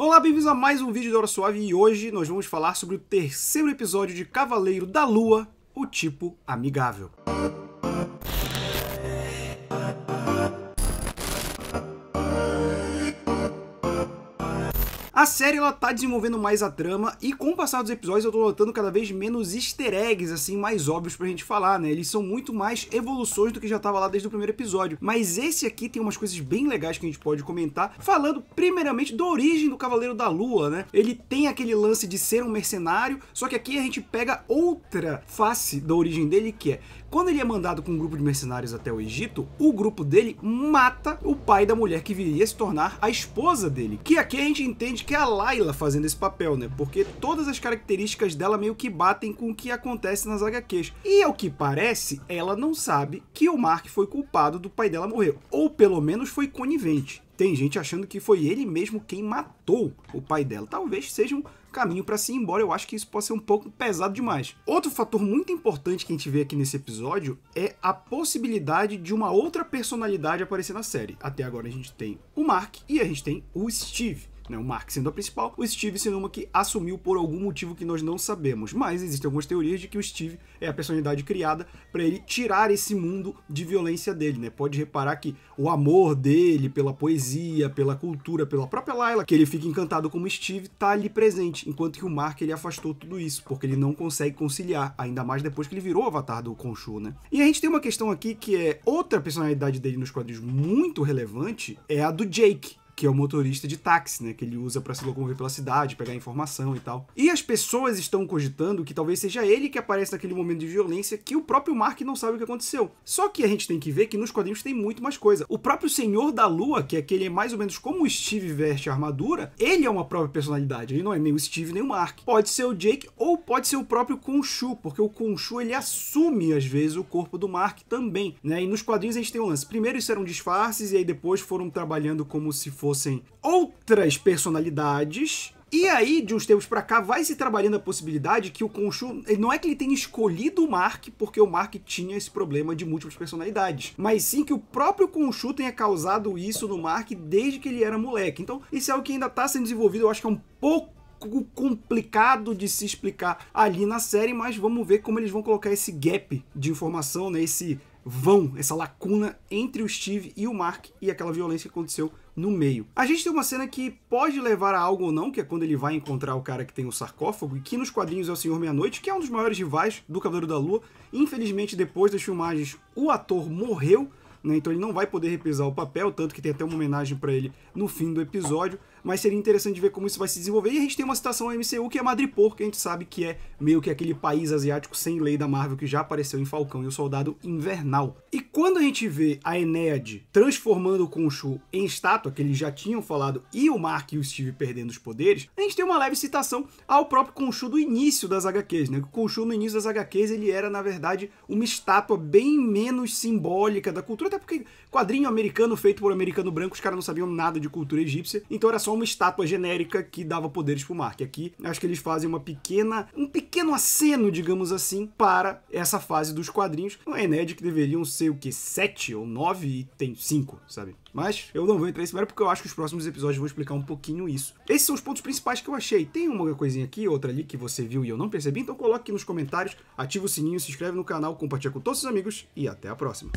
Olá, bem-vindos a mais um vídeo da Hora Suave e hoje nós vamos falar sobre o terceiro episódio de Cavaleiro da Lua, o tipo amigável. A série ela tá desenvolvendo mais a trama e com o passar dos episódios eu tô notando cada vez menos easter eggs assim mais óbvios pra gente falar, né? Eles são muito mais evoluções do que já tava lá desde o primeiro episódio. Mas esse aqui tem umas coisas bem legais que a gente pode comentar, falando primeiramente da origem do Cavaleiro da Lua, né? Ele tem aquele lance de ser um mercenário, só que aqui a gente pega outra face da origem dele que é quando ele é mandado com um grupo de mercenários até o Egito, o grupo dele mata o pai da mulher que viria a se tornar a esposa dele. Que aqui a gente entende que é a Layla fazendo esse papel, né? Porque todas as características dela meio que batem com o que acontece nas HQs. E ao que parece, ela não sabe que o Mark foi culpado do pai dela morrer, ou pelo menos foi conivente. Tem gente achando que foi ele mesmo quem matou o pai dela. Talvez seja um caminho para se embora, eu acho que isso pode ser um pouco pesado demais. Outro fator muito importante que a gente vê aqui nesse episódio é a possibilidade de uma outra personalidade aparecer na série. Até agora a gente tem o Mark e a gente tem o Steve né? O Mark sendo a principal, o Steve sendo uma que assumiu por algum motivo que nós não sabemos. Mas existem algumas teorias de que o Steve é a personalidade criada para ele tirar esse mundo de violência dele, né? Pode reparar que o amor dele pela poesia, pela cultura, pela própria Layla, que ele fica encantado como Steve, tá ali presente, enquanto que o Mark ele afastou tudo isso, porque ele não consegue conciliar, ainda mais depois que ele virou o avatar do Khonshu, né? E a gente tem uma questão aqui que é outra personalidade dele nos quadrinhos muito relevante, é a do Jake, que é o motorista de táxi, né? Que ele usa para se locomover pela cidade, pegar informação e tal. E as pessoas estão cogitando que talvez seja ele que aparece naquele momento de violência que o próprio Mark não sabe o que aconteceu. Só que a gente tem que ver que nos quadrinhos tem muito mais coisa. O próprio Senhor da Lua, que é aquele é mais ou menos como o Steve veste a armadura, ele é uma própria personalidade. Ele não é nem o Steve nem o Mark. Pode ser o Jake ou pode ser o próprio Khonshu, porque o Khonshu ele assume às vezes o corpo do Mark também, né? E nos quadrinhos a gente tem um lance. Primeiro isso eram disfarces e aí depois foram trabalhando como se fosse fossem outras personalidades e aí, de uns tempos para cá, vai se trabalhando a possibilidade que o conchu não é que ele tenha escolhido o Mark, porque o Mark tinha esse problema de múltiplas personalidades, mas sim que o próprio conchu tenha causado isso no Mark desde que ele era moleque. Então, isso é algo que ainda está sendo desenvolvido, eu acho que é um pouco complicado de se explicar ali na série, mas vamos ver como eles vão colocar esse gap de informação, né, esse vão, essa lacuna entre o Steve e o Mark e aquela violência que aconteceu no meio. A gente tem uma cena que pode levar a algo ou não, que é quando ele vai encontrar o cara que tem o sarcófago, e que nos quadrinhos é o Senhor Meia-Noite, que é um dos maiores rivais do Cavaleiro da Lua. Infelizmente, depois das filmagens, o ator morreu né? Então ele não vai poder reprisar o papel, tanto que tem até uma homenagem para ele no fim do episódio, mas seria interessante ver como isso vai se desenvolver. E a gente tem uma citação ao MCU que é Madripoor, que a gente sabe que é meio que aquele país asiático sem lei da Marvel que já apareceu em Falcão e o Soldado Invernal. E quando a gente vê a Enéade transformando o Khonshu em estátua, que eles já tinham falado, e o Mark e o Steve perdendo os poderes, a gente tem uma leve citação ao próprio Khonshu do início das HQs, né? O Khonshu no início das HQs, ele era, na verdade, uma estátua bem menos simbólica da cultura até porque quadrinho americano feito por americano branco, os caras não sabiam nada de cultura egípcia, então era só uma estátua genérica que dava poderes pro Mark. Aqui, acho que eles fazem uma pequena, um pequeno aceno, digamos assim, para essa fase dos quadrinhos. não Ened é que deveriam ser o que? Sete ou nove e tem cinco, sabe? Mas eu não vou entrar nesse porque eu acho que os próximos episódios vão explicar um pouquinho isso. Esses são os pontos principais que eu achei. Tem uma coisinha aqui, outra ali que você viu e eu não percebi, então coloque aqui nos comentários, ativa o sininho, se inscreve no canal, compartilha com todos os amigos e até a próxima.